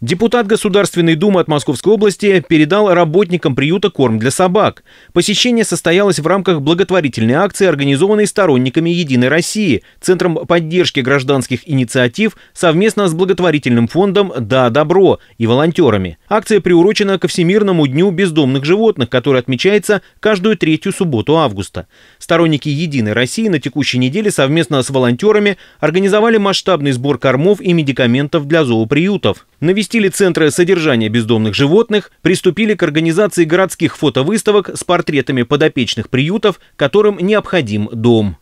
Депутат Государственной Думы от Московской области передал работникам приюта корм для собак. Посещение состоялось в рамках благотворительной акции, организованной сторонниками «Единой России», Центром поддержки гражданских инициатив совместно с благотворительным фондом «Да, добро» и волонтерами. Акция приурочена ко Всемирному дню бездомных животных, который отмечается каждую третью субботу августа. Сторонники «Единой России» на текущей неделе совместно с волонтерами организовали масштабный сбор кормов и медикаментов для зооприютов навестили Центры содержания бездомных животных, приступили к организации городских фотовыставок с портретами подопечных приютов, которым необходим дом.